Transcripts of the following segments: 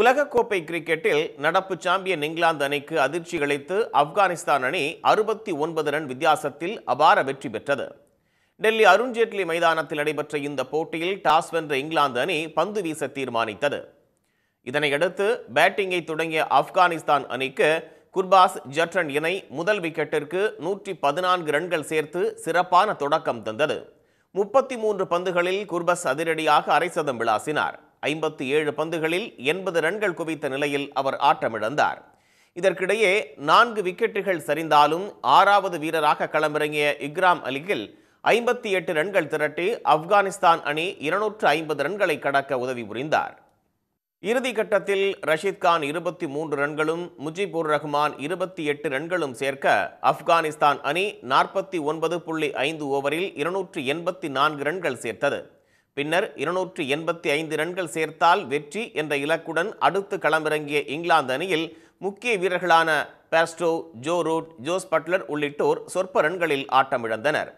உலகக்கோப்பை கிரிக்கெட்டில் நடப்பு சாம்பியன் இங்கிலாந்து அணிக்கு அதிர்ச்சி அளித்து ஆப்கானிஸ்தான் அணி அறுபத்தி ஒன்பது ரன் வித்தியாசத்தில் அபார வெற்றி பெற்றது டெல்லி அருண்ஜேட்லி மைதானத்தில் நடைபெற்ற இந்த போட்டியில் டாஸ் வென்ற இங்கிலாந்து அணி பந்து வீச தீர்மானித்தது இதனையடுத்து பேட்டிங்கை தொடங்கிய ஆப்கானிஸ்தான் அணிக்கு குர்பாஸ் ஜட்ரன் இணை முதல் விக்கெட்டிற்கு நூற்றி பதினான்கு ரன்கள் சேர்த்து சிறப்பான தொடக்கம் தந்தது முப்பத்தி மூன்று பந்துகளில் குர்பஸ் அதிரடியாக அரை சதம் விளாசினார் ஐம்பத்தி ஏழு பந்துகளில் எண்பது ரன்கள் குவித்த நிலையில் அவர் ஆட்டமிழந்தார் இதற்கிடையே நான்கு விக்கெட்டுகள் சரிந்தாலும் ஆறாவது வீரராக களமிறங்கிய இக்ராம் அலிகில் ஐம்பத்தி எட்டு ரன்கள் திரட்டி ஆப்கானிஸ்தான் அணி இருநூற்று ஐம்பது ரன்களை கடக்க உதவி புரிந்தார் இறுதி கட்டத்தில் ரஷீத் கான் இருபத்தி மூன்று ரன்களும் முஜிபுர் ரஹ்மான் இருபத்தி எட்டு ரன்களும் சேர்க்க ஆப்கானிஸ்தான் அணி நாற்பத்தி ஒன்பது புள்ளி ஐந்து ஓவரில் இருநூற்று எண்பத்தி நான்கு ரன்கள் சேர்த்தது பின்னர் இருநூற்று எண்பத்தி ஐந்து ரன்கள் சேர்த்தால் வெற்றி என்ற இலக்குடன் அடுத்து களமிறங்கிய இங்கிலாந்து அணியில் முக்கிய வீரர்களான Bairstow Joe Root Jos Buttler உள்ளிட்டோர் சொற்ப ரன்களில் ஆட்டமிழந்தனர்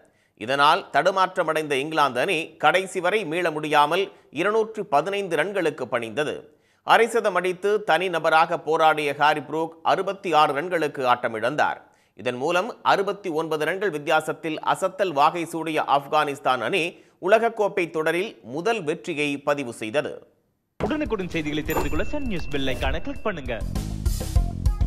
இதனால் தடுமாற்றமடைந்த இங்கிலாந்து அணி கடைசி வரை மீள முடியாமல் இருநூற்று பதினைந்து ரன்களுக்கு பணிந்தது அரைசதம் அடித்து தனிநபராக போராடிய ஹாரி புரூக் அறுபத்தி ஆறு ரன்களுக்கு ஆட்டமிழந்தார் இதன் மூலம் அறுபத்தி ஒன்பது ரன்கள் வித்தியாசத்தில் அசத்தல் வாகை சூடிய ஆப்கானிஸ்தான் அணி உலகக்கோப்பை தொடரில் முதல் வெற்றியை பதிவு செய்தது உடனுக்குடன் செய்திகளை தெரிந்து கொள்ள சன் நியூஸ் பெல் கிளிக் பண்ணுங்க